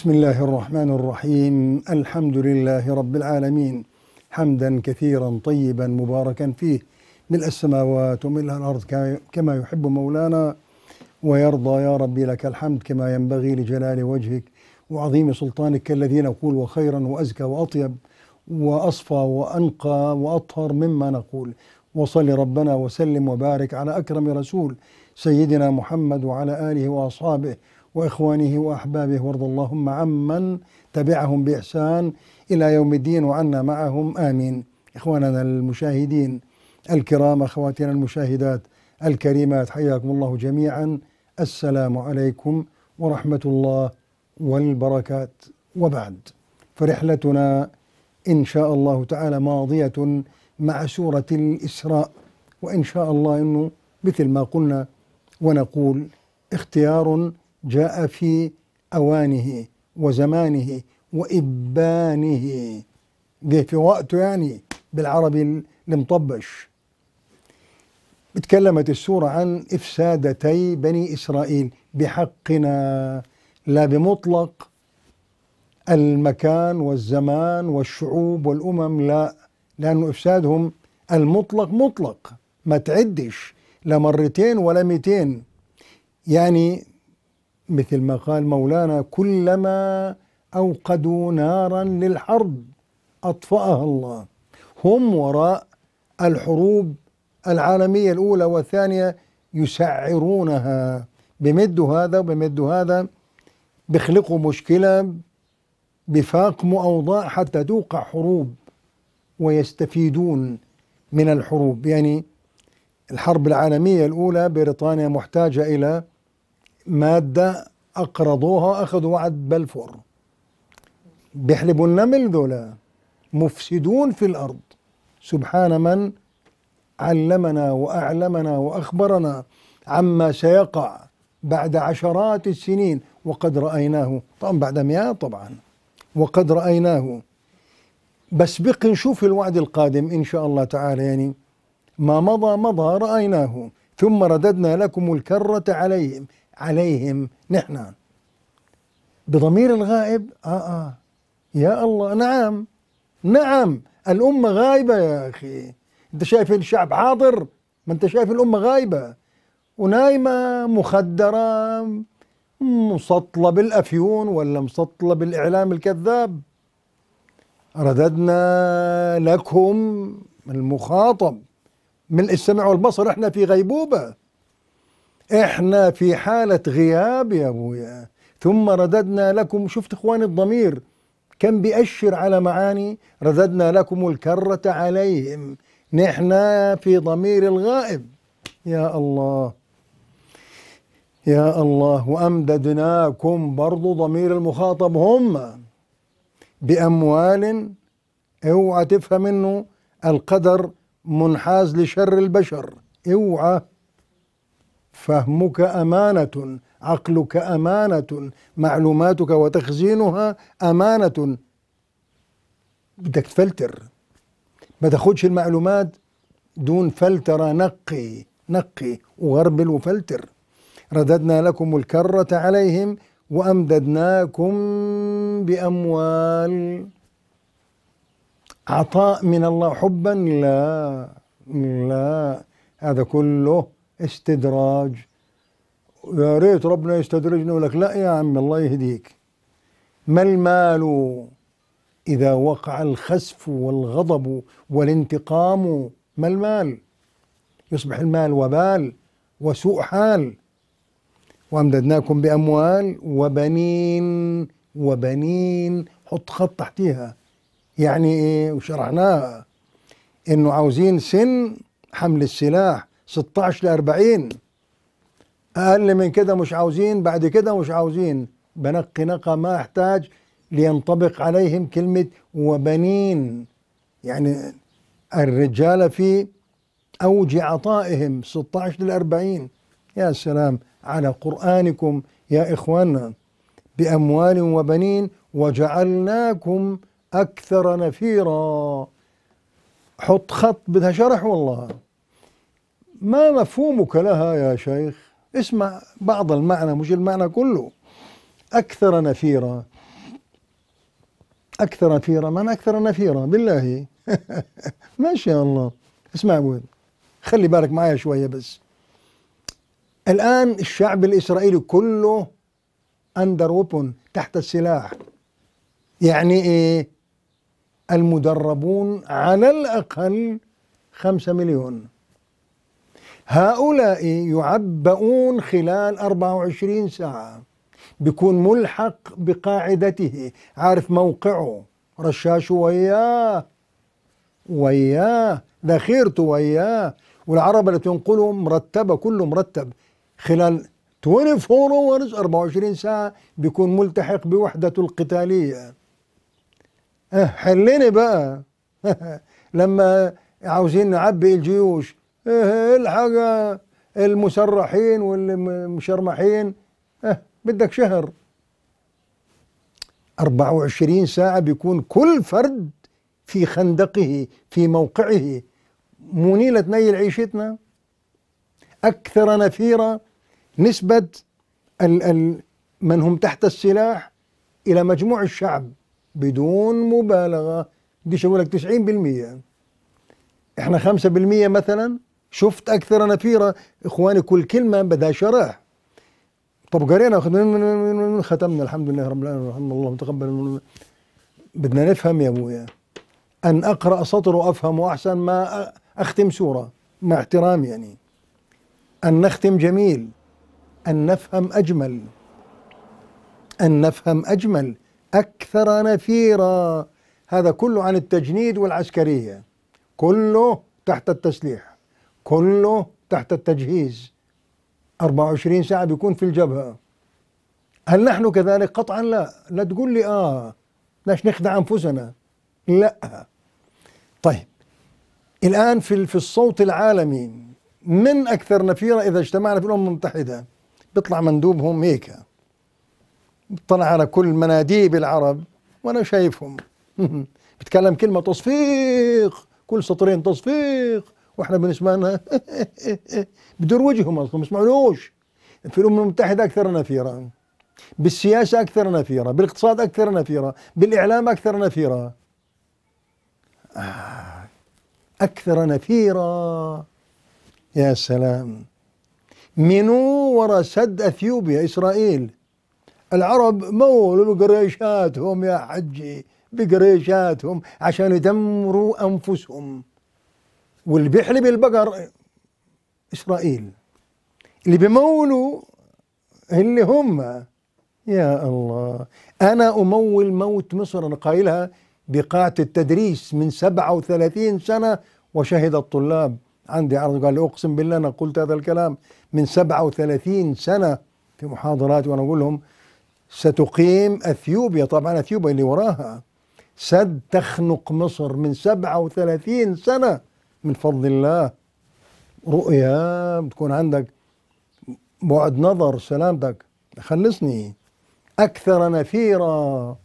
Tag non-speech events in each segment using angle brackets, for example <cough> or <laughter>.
بسم الله الرحمن الرحيم الحمد لله رب العالمين حمدا كثيرا طيبا مباركا فيه ملء السماوات وملء الأرض كما يحب مولانا ويرضى يا ربي لك الحمد كما ينبغي لجلال وجهك وعظيم سلطانك الذي نقول وخيرا وأزكى وأطيب وأصفى وأنقى وأطهر مما نقول وصل ربنا وسلم وبارك على أكرم رسول سيدنا محمد وعلى آله وأصحابه وإخوانه وأحبابه وارض اللهم عمن تبعهم بإحسان إلى يوم الدين وعنا معهم آمين إخواننا المشاهدين الكرام أخواتنا المشاهدات الكريمات حياكم الله جميعا السلام عليكم ورحمة الله والبركات وبعد فرحلتنا إن شاء الله تعالى ماضية مع سورة الإسراء وإن شاء الله أنه مثل ما قلنا ونقول اختيار جاء في أوانه وزمانه وإبانه جه في وقته يعني بالعربي المطبش تكلمت السورة عن إفسادتي بني إسرائيل بحقنا لا بمطلق المكان والزمان والشعوب والأمم لا لأنه إفسادهم المطلق مطلق ما تعدش لا مرتين ولا مئتين يعني مثل ما قال مولانا كلما أوقدوا نارا للحرب أطفأها الله هم وراء الحروب العالمية الأولى والثانية يسعرونها بمدوا هذا وبمدوا هذا بيخلقوا مشكلة بفاقموا أوضاع حتى توقع حروب ويستفيدون من الحروب يعني الحرب العالمية الأولى بريطانيا محتاجة إلى مادة أقرضوها أخذوا وعد بلفور بيحلبوا النمل ذولا مفسدون في الأرض سبحان من علمنا وأعلمنا وأخبرنا عما سيقع بعد عشرات السنين وقد رأيناه طبعا بعد مئات طبعا وقد رأيناه بس بقي نشوف الوعد القادم إن شاء الله تعالى يعني ما مضى مضى رأيناه ثم رددنا لكم الكرة عليهم عليهم نحن بضمير الغائب آه آه يا الله نعم نعم الأمة غايبة يا أخي أنت شايف الشعب حاضر ما أنت شايف الأمة غايبة ونايمة مخدرة مسطلة بالأفيون ولا مسطلة بالإعلام الكذاب رددنا لكم المخاطب من السمع والبصر احنا في غيبوبة احنا في حالة غياب يا ابويا ثم رددنا لكم شفت اخواني الضمير كم بيأشر على معاني رددنا لكم الكرة عليهم نحن في ضمير الغائب يا الله يا الله وأمددناكم برضو ضمير المخاطب هم بأموال اوعى تفهم منه القدر منحاز لشر البشر اوعى فهمك امانه عقلك امانه معلوماتك وتخزينها امانه بدك تفلتر ما تاخدش المعلومات دون فلتره نقي نقي وغربل وفلتر رددنا لكم الكره عليهم وامددناكم باموال عطاء من الله حبا لا لا هذا كله استدراج يا ريت ربنا يستدرجنا ولك لا يا عم الله يهديك ما المال إذا وقع الخسف والغضب والانتقام ما المال يصبح المال وبال وسوء حال وأمددناكم بأموال وبنين وبنين حط خط تحتيها يعني إيه وشرحناها إنه عاوزين سن حمل السلاح 16 ل 40 اقل من كده مش عاوزين بعد كده مش عاوزين بنقي نقى ما احتاج لينطبق عليهم كلمه وبنين يعني الرجال في اوج عطائهم 16 ل 40 يا سلام على قرانكم يا اخواننا باموال وبنين وجعلناكم اكثر نفيرا حط خط بدها شرح والله ما مفهومك لها يا شيخ اسمع بعض المعنى مش المعنى كله أكثر نفيرا أكثر نفيرا من أكثر نفيرا بالله <laughs> ما شاء الله اسمع أبوين خلي بالك معايا شوية بس الآن الشعب الإسرائيلي كله أندر وبن تحت السلاح يعني إيه المدربون على الأقل خمسة مليون هؤلاء يعبؤون خلال 24 ساعة بيكون ملحق بقاعدته عارف موقعه رشاشه وياه وياه ذخيرته وياه والعربة اللي تنقله مرتبة كله مرتب خلال 24 hours 24 ساعة بيكون ملتحق بوحدته القتالية أه، حليني حلنا بقى <laughs> لما عاوزين نعبي الجيوش إيه الحق المسرحين والمشرمحين إيه بدك شهر 24 ساعة بيكون كل فرد في خندقه في موقعه منيلة نيل عيشتنا أكثر نفيرة نسبة ال ال من هم تحت السلاح إلى مجموع الشعب بدون مبالغة بديش أقول لك 90% إحنا 5% مثلا شفت اكثر نفيره اخواني كل كلمه بدها شرح طب قرينا ختمنا الحمد لله رب العالمين الحمد لله تقبل بدنا نفهم يا ابويا ان اقرا سطر وافهم واحسن ما اختم سوره مع احترام يعني ان نختم جميل ان نفهم اجمل ان نفهم اجمل اكثر نفيرا هذا كله عن التجنيد والعسكريه كله تحت التسليح كله تحت التجهيز 24 ساعة بيكون في الجبهة هل نحن كذلك قطعا لا لا تقول لي آه ليش نخدع أنفسنا لا طيب الآن في في الصوت العالمي من أكثر نفيرة إذا اجتمعنا في الأمم المتحدة بيطلع مندوبهم هيك طلع على كل مناديب العرب وأنا شايفهم <laughs> بتكلم كلمة تصفيق كل سطرين تصفيق واحنا بالنسبه لنا <laughs> بدور وجههم اصلا ما يسمعونوش في الامم المتحده اكثر نفيره بالسياسه اكثر نفيره بالاقتصاد اكثر نفيره بالاعلام اكثر نفيره آه، اكثر نفيره يا سلام منو ورا سد اثيوبيا اسرائيل العرب مولوا بقريشاتهم يا حجي بقريشاتهم عشان يدمروا انفسهم واللي بيحلب البقر إسرائيل اللي بيمولوا اللي هم يا الله أنا أمول موت مصر أنا قايلها بقاعة التدريس من 37 سنة وشهد الطلاب عندي عرض قال لي أقسم بالله أنا قلت هذا الكلام من 37 سنة في محاضراتي وأنا أقول لهم ستقيم أثيوبيا طبعا أثيوبيا اللي وراها سد تخنق مصر من 37 سنة من فضل الله رؤيا بتكون عندك بعد نظر سلامتك خلصني أكثر نفيرا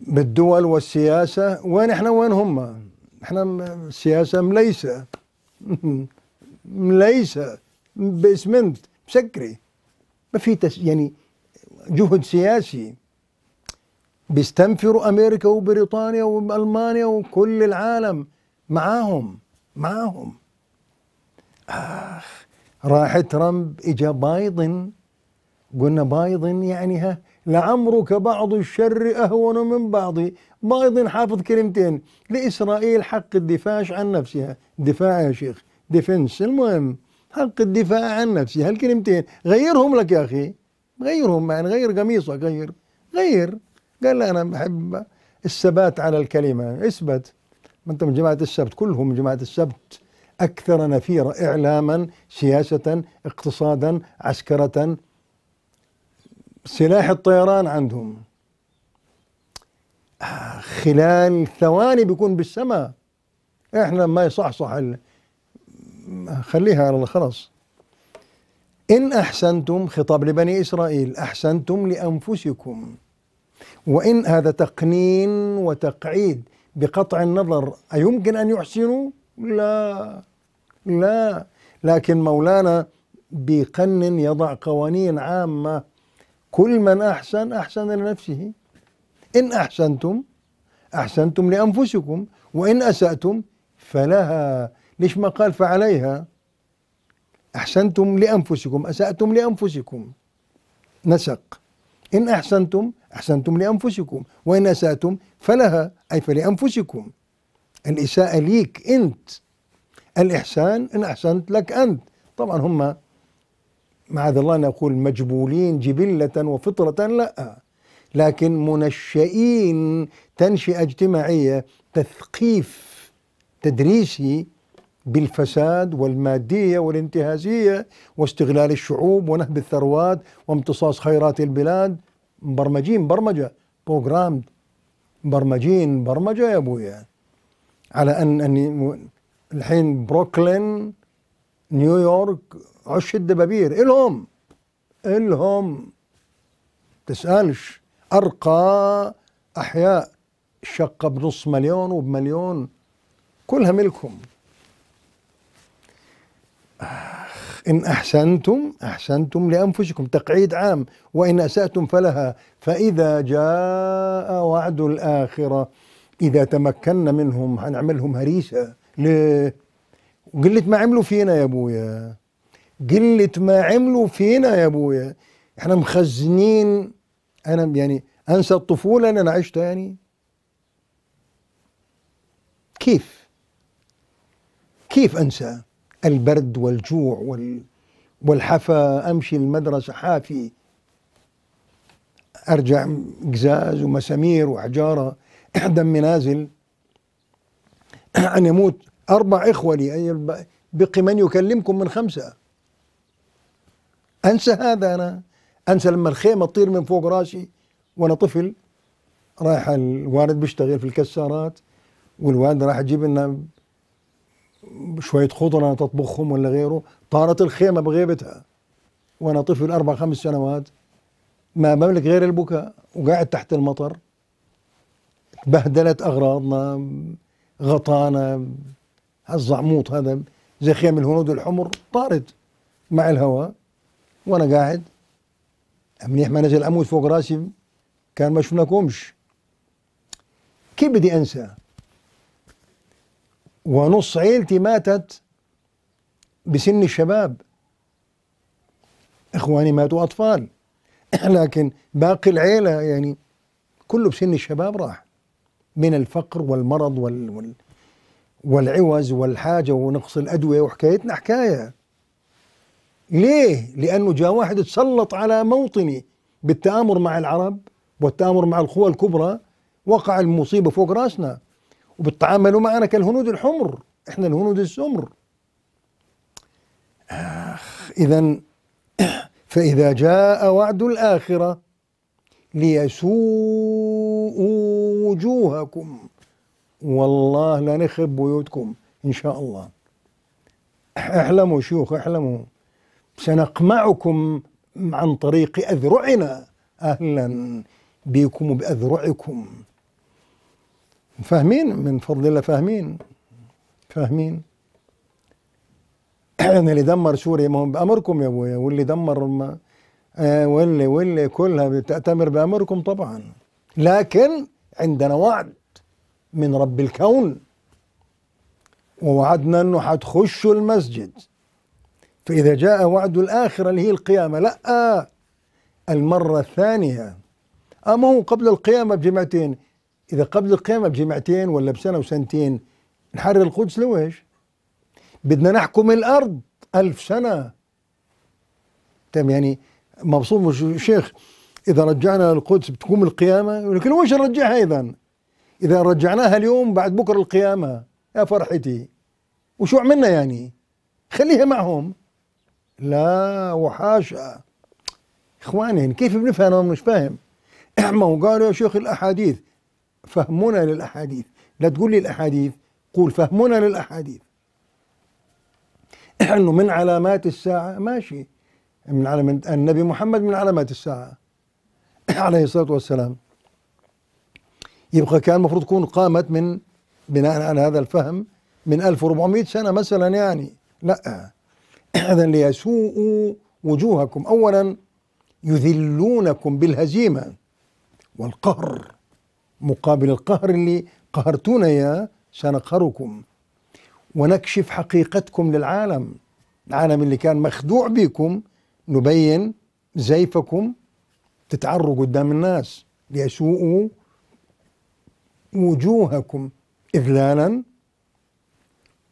بالدول والسياسة وين احنا وين هم احنا السياسة مليسة <laughs> مليسة باسمنت مسكري ما في تس يعني جهد سياسي بيستنفروا امريكا وبريطانيا والمانيا وكل العالم معاهم معاهم آخ راح ترامب إجا بايدن قلنا بايدن يعني ها لعمرك بعض الشر أهون من بعض بايدن حافظ كلمتين لإسرائيل حق الدفاع عن نفسها دفاع يا شيخ ديفنس المهم حق الدفاع عن نفسها هالكلمتين غيرهم لك يا أخي غيرهم يعني غير قميصك غير غير قال لا أنا بحب الثبات على الكلمة اثبت ما انت من جماعه السبت كلهم من جماعه السبت اكثر نفيرا اعلاما سياسه اقتصادا عسكره سلاح الطيران عندهم آه، خلال ثواني بيكون بالسماء احنا ما يصحصح ال... خليها على خلاص ان احسنتم خطاب لبني اسرائيل احسنتم لانفسكم وان هذا تقنين وتقعيد بقطع النظر أيمكن أن يحسنوا؟ لا لا لكن مولانا بقن يضع قوانين عامة كل من أحسن أحسن لنفسه إن أحسنتم أحسنتم لأنفسكم وإن أسأتم فلها ليش ما قال فعليها أحسنتم لأنفسكم أسأتم لأنفسكم نسق إن أحسنتم أحسنتم لأنفسكم وإن أسأتم فلها أي فلأنفسكم الإساءة ليك أنت الإحسان إن أحسنت لك أنت طبعا هم معاذ الله نقول مجبولين جبلة وفطرة لا لكن منشئين تنشئة اجتماعية تثقيف تدريسي بالفساد والمادية والانتهازية واستغلال الشعوب ونهب الثروات وامتصاص خيرات البلاد مبرمجين برمجه بروجرامد مبرمجين برمجه يا ابويا على ان اني الحين بروكلين نيويورك عش الدبابير الهم الهم تسألش أرقى أحياء شقة بنص مليون وبمليون كلها ملكهم آه. إن أحسنتم أحسنتم لأنفسكم تقعيد عام وإن أسأتم فلها فإذا جاء وعد الآخرة إذا تمكنا منهم هنعملهم هريسة ليه؟ قلة ما عملوا فينا يا أبويا قلة ما عملوا فينا يا أبويا إحنا مخزنين أنا يعني أنسى الطفولة اللي أنا عشتها يعني كيف؟ كيف أنسى؟ البرد والجوع وال والحفى أمشي المدرسة حافي أرجع قزاز ومسامير وحجارة إحدى منازل أن يموت أربع إخوة لي بقي من يكلمكم من خمسة أنسى هذا أنا أنسى لما الخيمة تطير من فوق راسي وأنا طفل رايح الوالد بيشتغل في الكسارات والوالد راح يجيب لنا شوية خضرة تطبخهم ولا غيره طارت الخيمة بغيبتها وأنا طفل أربع خمس سنوات ما بملك غير البكاء وقاعد تحت المطر بهدلت أغراضنا غطانا الزعموط هذا زي خيم الهنود الحمر طارت مع الهواء وأنا قاعد منيح ما نزل أموت فوق راسي كان ما شفناكمش كيف بدي أنسى ونص عيلتي ماتت بسن الشباب اخواني ماتوا اطفال <clears throat> لكن باقي العيله يعني كله بسن الشباب راح من الفقر والمرض وال, وال والعوز والحاجه ونقص الادويه وحكايتنا حكايه ليه؟ لانه جاء واحد تسلط على موطني بالتامر مع العرب والتامر مع القوى الكبرى وقع المصيبه فوق راسنا وبتعاملوا معنا كالهنود الحمر احنا الهنود السمر آخ إذا <clears throat> فإذا جاء وعد الآخرة ليسوءوا وجوهكم والله لنخرب بيوتكم إن شاء الله احلموا شيوخ احلموا سنقمعكم عن طريق أذرعنا أهلا بكم وبأذرعكم فاهمين من فضل الله فاهمين فاهمين يعني <clears throat> اللي دمر سوريا ما هو بأمركم يا ابويا واللي دمر ما آه واللي واللي كلها بتأتمر بأمركم طبعا لكن عندنا وعد من رب الكون ووعدنا انه حتخشوا المسجد فإذا جاء وعد الآخرة اللي هي القيامة لا المرة الثانية أما هو قبل القيامة بجمعتين اذا قبل القيامه بجمعتين ولا بسنه وسنتين نحرر القدس لويش؟ بدنا نحكم الارض ألف سنه تم يعني مبسوط الشيخ اذا رجعنا القدس بتقوم القيامه لكن وش نرجعها اذا؟ اذا رجعناها اليوم بعد بكره القيامه يا فرحتي وشو عملنا يعني؟ خليها معهم لا وحاشا اخواني كيف بنفهم انا مش فاهم ما وقالوا يا شيخ الاحاديث فهمنا للأحاديث لا تقول لي الأحاديث قول فهمنا للأحاديث أنه من علامات الساعة ماشي من علامات النبي محمد من علامات الساعة <clears throat> عليه الصلاة والسلام يبقى كان المفروض تكون قامت من بناء على هذا الفهم من 1400 سنة مثلا يعني لا <clears throat> إذا ليسوءوا وجوهكم أولا يذلونكم بالهزيمة والقهر مقابل القهر اللي قهرتونا يا سنقهركم ونكشف حقيقتكم للعالم العالم اللي كان مخدوع بكم نبين زيفكم تتعروا قدام الناس ليسوءوا وجوهكم إذلالا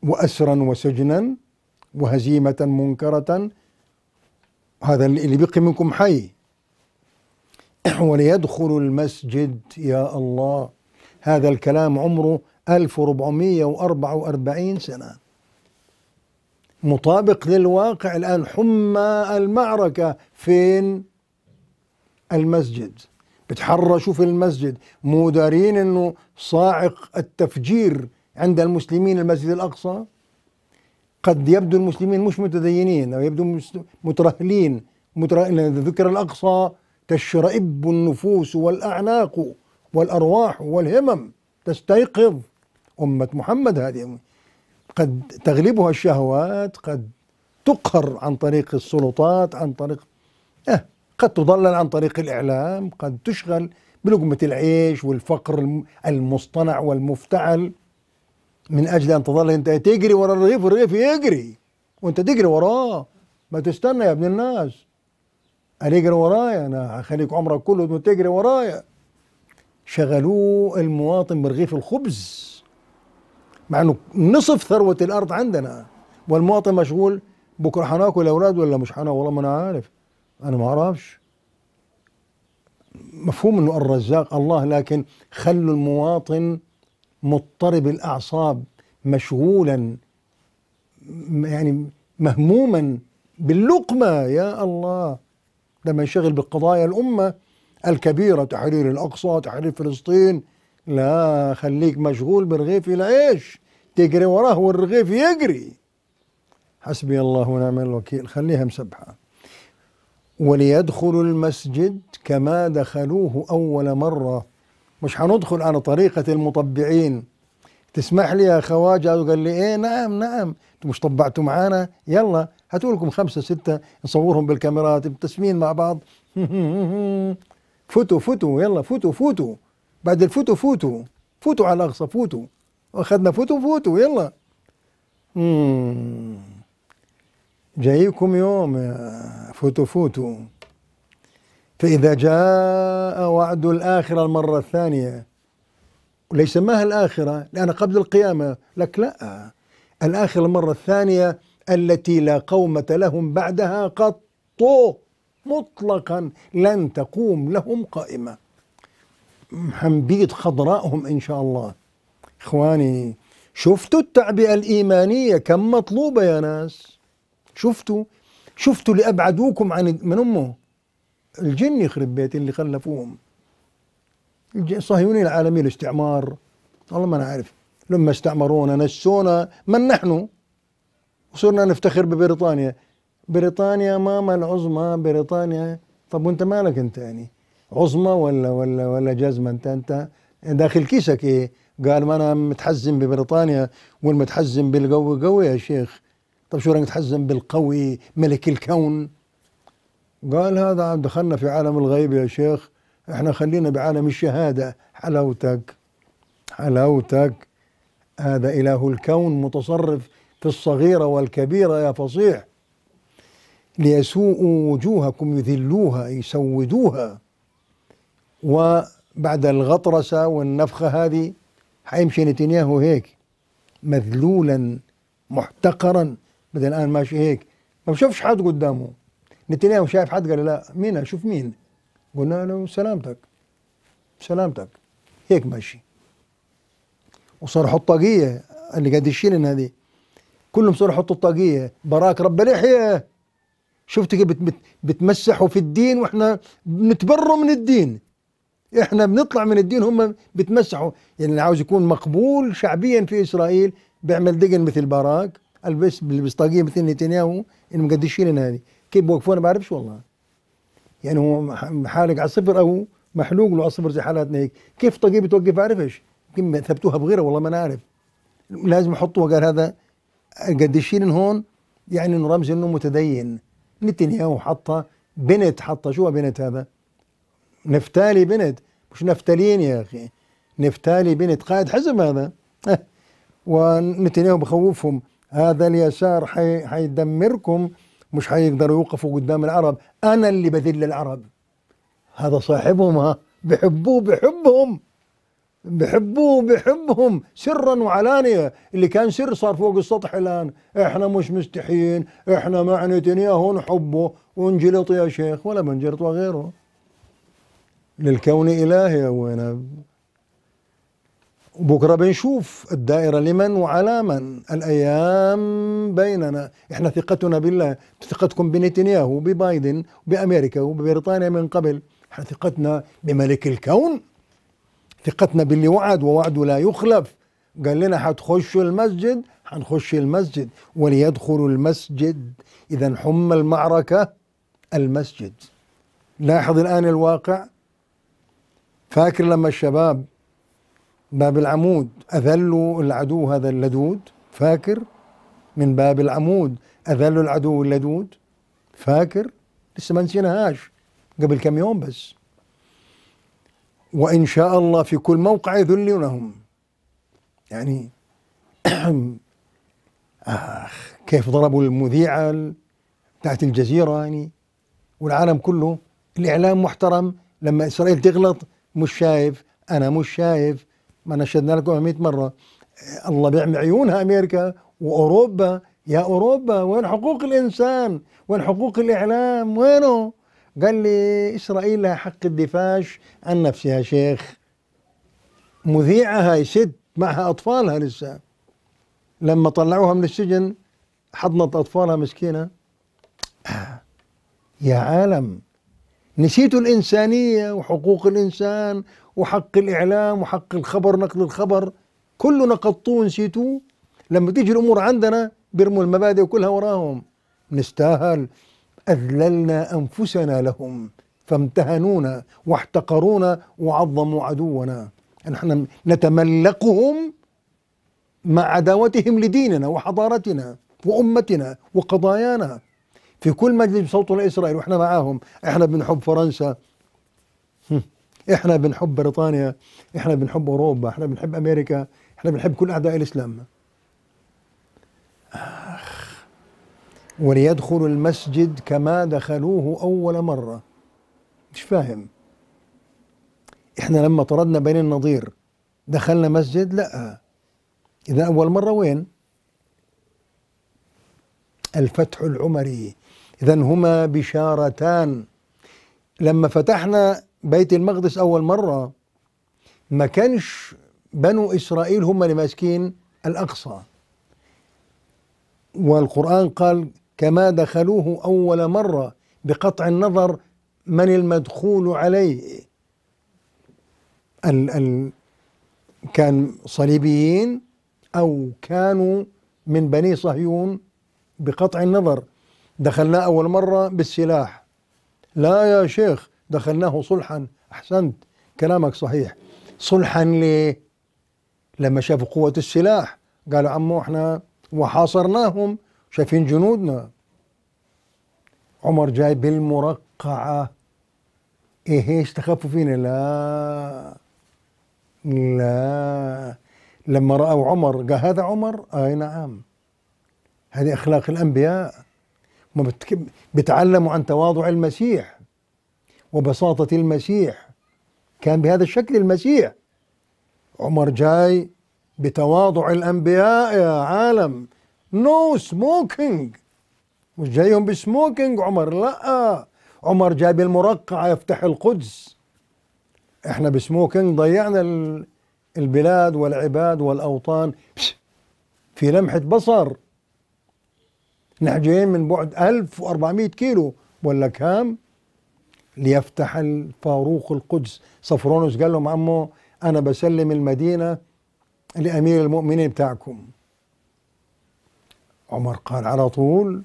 وأسرا وسجنا وهزيمة منكرة هذا اللي بقي منكم حي <clears throat> وليدخلوا المسجد يا الله هذا الكلام عمره 1444 سنة مطابق للواقع الآن حمى المعركة فين المسجد بتحرشوا في المسجد مو دارين انه صاعق التفجير عند المسلمين المسجد الاقصى قد يبدو المسلمين مش متدينين او يبدو مترهلين مترهلين ذكر الاقصى تشرئب النفوس والأعناق والأرواح والهمم تستيقظ أمة محمد هذه قد تغلبها الشهوات قد تقهر عن طريق السلطات عن طريق اه قد تضلل عن طريق الإعلام قد تشغل بلقمة العيش والفقر المصطنع والمفتعل من أجل أن تظل أنت تجري وراء الرغيف والرغيف يجري وأنت تجري وراه ما تستنى يا ابن الناس هنجري ورايا انا هخليك عمرك كله تجري ورايا شغلوه المواطن برغيف الخبز مع انه نصف ثروه الارض عندنا والمواطن مشغول بكره هناكل اولاد ولا مش هناكل والله ما انا عارف انا ما اعرفش مفهوم انه الرزاق الله لكن خلوا المواطن مضطرب الاعصاب مشغولا يعني مهموما باللقمه يا الله لما ينشغل بقضايا الأمة الكبيرة تحرير الأقصى تحرير فلسطين لا خليك مشغول بالرغيف إلى إيش تجري وراه والرغيف يجري حسبي الله ونعم الوكيل خليها مسبحة وليدخلوا المسجد كما دخلوه أول مرة مش هندخل على طريقة المطبعين تسمح لي يا خواجة قال لي ايه نعم نعم انتم مش طبعتوا معانا يلا هاتوا لكم خمسه سته نصورهم بالكاميرات مبتسمين مع بعض <laughs> فوتوا فوتوا يلا فوتوا فوتوا بعد الفوتوا فوتوا فوتوا على الاقصى فوتوا اخذنا فوتوا فوتوا يلا جايكم يوم فوتوا فوتوا فإذا جاء وعد الآخرة المرة الثانية ليس ما الآخرة لأن قبل القيامة لك لا الآخرة المرة الثانية التي لا قومة لهم بعدها قط مطلقا لن تقوم لهم قائمة هنبيد خضرائهم إن شاء الله إخواني شفتوا التعبئة الإيمانية كم مطلوبة يا ناس شفتوا شفتوا اللي أبعدوكم عن من أمه الجن يخرب بيت اللي خلفوهم الصهيوني العالمي الاستعمار والله ما أنا عارف لما استعمرونا نسونا من نحن وصرنا نفتخر ببريطانيا بريطانيا ماما العظمى بريطانيا طب وانت مالك انت يعني عظمى ولا ولا ولا جزمه انت انت داخل كيسك ايه قال ما انا متحزم ببريطانيا والمتحزم بالقوي قوي يا شيخ طب شو رايك متحزم بالقوي ملك الكون قال هذا دخلنا في عالم الغيب يا شيخ احنا خلينا بعالم الشهاده حلاوتك حلاوتك هذا اله الكون متصرف في الصغيرة والكبيرة يا فصيح ليسوءوا وجوهكم يذلوها يسودوها وبعد الغطرسة والنفخة هذه حيمشي نتنياهو هيك مذلولا محتقرا بدل الآن ماشي هيك ما بشوفش حد قدامه نتنياهو شايف حد قال لا مين أشوف مين قلنا له سلامتك سلامتك هيك ماشي وصار حطاقية اللي قاعد يشيلن هذه كلهم صاروا يحطوا الطاقيه براك رب لحيه شفت كيف بت بتمسحوا في الدين واحنا بنتبروا من الدين احنا بنطلع من الدين هم بتمسحوا يعني اللي عاوز يكون مقبول شعبيا في اسرائيل بيعمل دقن مثل باراك البس بلبس طاقيه مثل نتنياهو انهم مقدشين لنا هذه كيف بوقفونا ما بعرفش والله يعني هو حالق على الصفر او محلوق له على الصفر زي حالاتنا هيك كيف طاقيه بتوقف بعرفش يمكن ثبتوها بغيرها والله ما انا عارف لازم يحطوها قال هذا قديشين هون يعني انه رمز انه متدين نتنياهو حطها بنت حطها شو بنت هذا نفتالي بنت مش نفتالين يا اخي نفتالي بنت قائد حزب هذا أه. ونتنياهو بخوفهم هذا اليسار حي... حيدمركم مش حيقدروا يوقفوا قدام العرب انا اللي بذل العرب هذا صاحبهم ها بحبوه بحبهم بحبوه بحبهم سرا وعلانية اللي كان سر صار فوق السطح الآن احنا مش مستحيين احنا مع نتنياهو نحبه ونجلط يا شيخ ولا بنجلط وغيره للكون اله يا وين وبكرة بنشوف الدائرة لمن وعلى من الأيام بيننا إحنا ثقتنا بالله ثقتكم بنتنياهو وببايدن وبأمريكا وببريطانيا من قبل إحنا ثقتنا بملك الكون ثقتنا باللي وعد ووعده لا يخلف قال لنا حتخشوا المسجد حنخش المسجد وليدخلوا المسجد إذا حم المعركة المسجد لاحظ الآن الواقع فاكر لما الشباب باب العمود أذلوا العدو هذا اللدود فاكر من باب العمود أذلوا العدو اللدود فاكر لسه ما نسيناهاش قبل كم يوم بس وإن شاء الله في كل موقع يذلونهم يعني <clears throat> آخ كيف ضربوا المذيعة بتاعت الجزيرة يعني والعالم كله الإعلام محترم لما إسرائيل تغلط مش شايف أنا مش شايف ما نشدنا لكم 100 مرة الله بيعم عيونها أمريكا وأوروبا يا أوروبا وين حقوق الإنسان وين حقوق الإعلام وينه قال لي إسرائيل لها حق الدفاع عن نفسها شيخ مذيعه هاي ست معها أطفالها لسه لما طلعوها من السجن حضنت أطفالها مسكينة آه. يا عالم نسيتوا الإنسانية وحقوق الإنسان وحق الإعلام وحق الخبر نقل الخبر كله نقضتوه نسيتوه لما تيجي الأمور عندنا بيرموا المبادئ كلها وراهم نستاهل أذللنا أنفسنا لهم فامتهنونا واحتقرونا وعظموا عدونا نحن نتملقهم مع عداوتهم لديننا وحضارتنا وأمتنا وقضايانا في كل مجلس صوتنا إسرائيل وإحنا معاهم إحنا بنحب فرنسا إحنا بنحب بريطانيا إحنا بنحب أوروبا إحنا بنحب أمريكا إحنا بنحب كل أعداء الإسلام وليدخلوا المسجد كما دخلوه أول مرة مش فاهم احنا لما طردنا بين النظير دخلنا مسجد لا إذا أول مرة وين الفتح العمري إذا هما بشارتان لما فتحنا بيت المقدس أول مرة ما كانش بنو إسرائيل هم اللي ماسكين الأقصى والقرآن قال كما دخلوه أول مرة بقطع النظر من المدخول عليه ال ال كان صليبيين أو كانوا من بني صهيون بقطع النظر دخلنا أول مرة بالسلاح لا يا شيخ دخلناه صلحا أحسنت كلامك صحيح صلحا ليه لما شافوا قوة السلاح قالوا عمو احنا وحاصرناهم شايفين جنودنا عمر جاي بالمرقعة ايه ايش تخافوا فينا لا لا لما رأوا عمر قال هذا عمر اي نعم هذه اخلاق الانبياء ما بتعلموا عن تواضع المسيح وبساطة المسيح كان بهذا الشكل المسيح عمر جاي بتواضع الانبياء يا عالم نو سموكينج مش جايهم بسموكينج عمر لا عمر جاب المرقعة يفتح القدس احنا بسموكينج ضيعنا البلاد والعباد والأوطان في لمحة بصر نحن جايين من بعد 1400 كيلو ولا كام ليفتح الفاروق القدس صفرونس قال لهم عمو أنا بسلم المدينة لأمير المؤمنين بتاعكم عمر قال على طول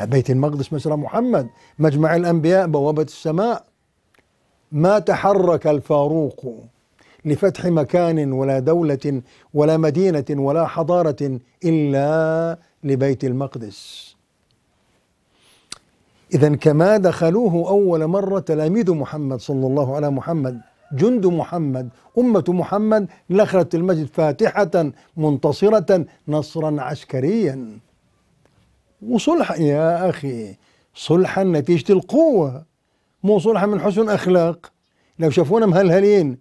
بيت المقدس مسرى محمد مجمع الأنبياء بوابة السماء ما تحرك الفاروق لفتح مكان ولا دولة ولا مدينة ولا حضارة إلا لبيت المقدس إذا كما دخلوه أول مرة تلاميذ محمد صلى الله على محمد جند محمد أمة محمد دخلت المسجد فاتحة منتصرة نصرا عسكريا وصلحا يا أخي صلحا نتيجة القوة مو صلحا من حسن أخلاق لو شافونا مهلهلين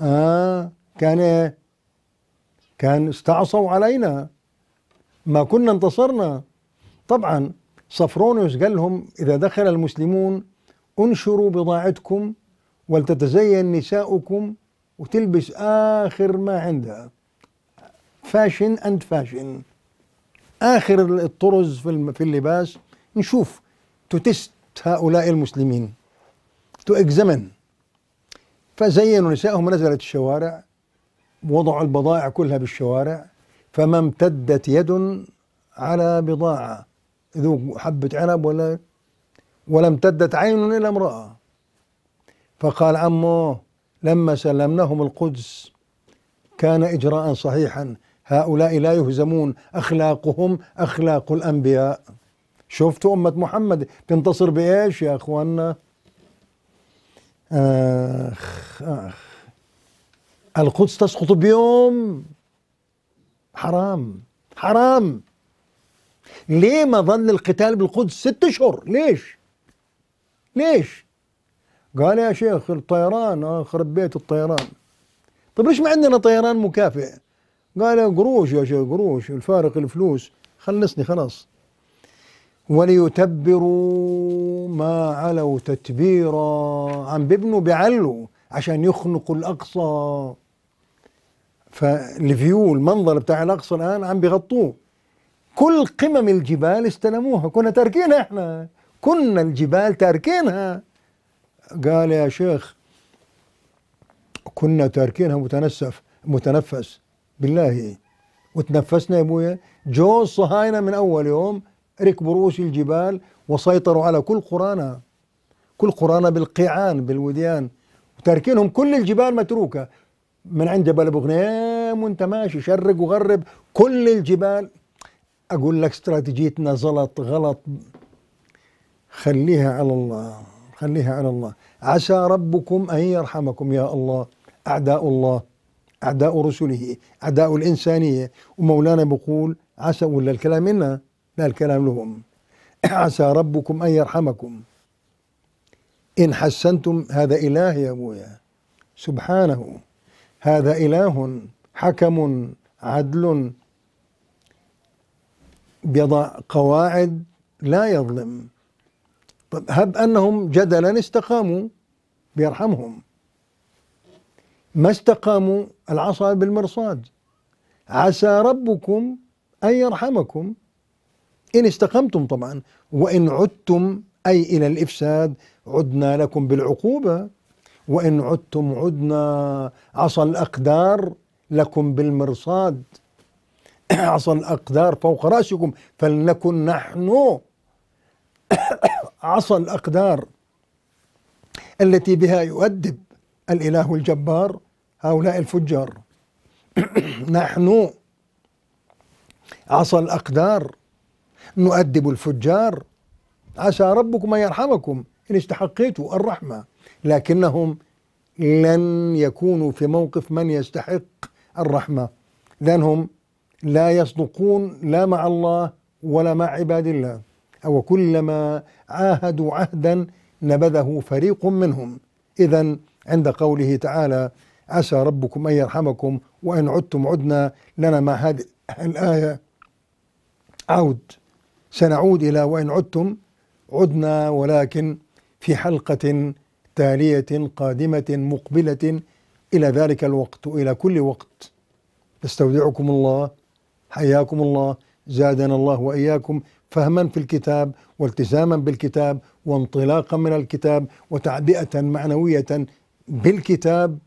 آه كان إيه؟ كان استعصوا علينا ما كنا انتصرنا طبعا صفرونيوس قال لهم إذا دخل المسلمون انشروا بضاعتكم ولتتزين نساؤكم وتلبس آخر ما عندها فاشن أنت فاشن آخر الطرز في اللباس نشوف تتست هؤلاء المسلمين تو اكزمن فزينوا نسائهم نزلت الشوارع وضعوا البضائع كلها بالشوارع فما امتدت يد على بضاعة ذو حبة عنب ولا ولا امتدت عين إلى امرأة فقال عمه لما سلمناهم القدس كان إجراء صحيحا هؤلاء لا يهزمون أخلاقهم أخلاق الأنبياء شفتوا أمة محمد تنتصر بإيش يا أخوانا آخ آخ القدس تسقط بيوم حرام حرام ليه ما ظل القتال بالقدس ست اشهر ليش ليش قال يا شيخ الطيران اه بيت الطيران طيب ليش ما عندنا طيران مكافئ؟ قال قروش يا شيخ قروش الفارق الفلوس خلصني خلاص وليتبروا ما علوا تتبيرا عم بيبنوا بعلوا عشان يخنقوا الأقصى فالفيو المنظر بتاع الأقصى الآن عم بيغطوه كل قمم الجبال استلموها كنا تاركينها احنا كنا الجبال تاركينها قال يا شيخ كنا تاركينها متنسف متنفس بالله وتنفسنا يا ابويا جو الصهاينه من اول يوم ركبوا رؤوس الجبال وسيطروا على كل قرانا كل قرانا بالقيعان بالوديان وتاركينهم كل الجبال متروكه من عند جبل ابو غنيم وانت ماشي شرق وغرب كل الجبال اقول لك استراتيجيتنا زلط غلط خليها على الله خليها على الله عسى ربكم أن يرحمكم يا الله أعداء الله أعداء رسله أعداء الإنسانية ومولانا بقول عسى ولا الكلام لنا لا الكلام لهم <coughs> عسى ربكم أن يرحمكم إن حسنتم هذا إله يا أبويا سبحانه هذا إله حكم عدل بيضع قواعد لا يظلم طيب، هب أنهم جدلا استقاموا بيرحمهم ما استقاموا العصا بالمرصاد عسى ربكم أن يرحمكم إن استقمتم طبعا وإن عدتم أي إلى الإفساد عدنا لكم بالعقوبة وإن عدتم عدنا عصى الأقدار لكم بالمرصاد <clears throat> عصى الأقدار فوق رأسكم فلنكن نحن عصى الأقدار التي بها يؤدب الإله الجبار هؤلاء الفجار <clears throat> نحن عصى الأقدار نؤدب الفجار عسى ربكم أن يرحمكم إن استحقيتوا الرحمة لكنهم لن يكونوا في موقف من يستحق الرحمة لأنهم لا يصدقون لا مع الله ولا مع عباد الله أو كلما عاهدوا عهدا نبذه فريق منهم إذا عند قوله تعالى عسى ربكم أن يرحمكم وإن عدتم عدنا لنا مع هذه الآية عود سنعود إلى وإن عدتم عدنا ولكن في حلقة تالية قادمة مقبلة إلى ذلك الوقت وإلى كل وقت نستودعكم الله حياكم الله زادنا الله وإياكم فهما في الكتاب والتزاما بالكتاب وانطلاقا من الكتاب وتعبئه معنويه بالكتاب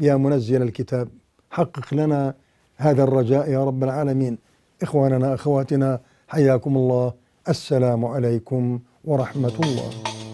يا منزل الكتاب حقق لنا هذا الرجاء يا رب العالمين اخواننا اخواتنا حياكم الله السلام عليكم ورحمه الله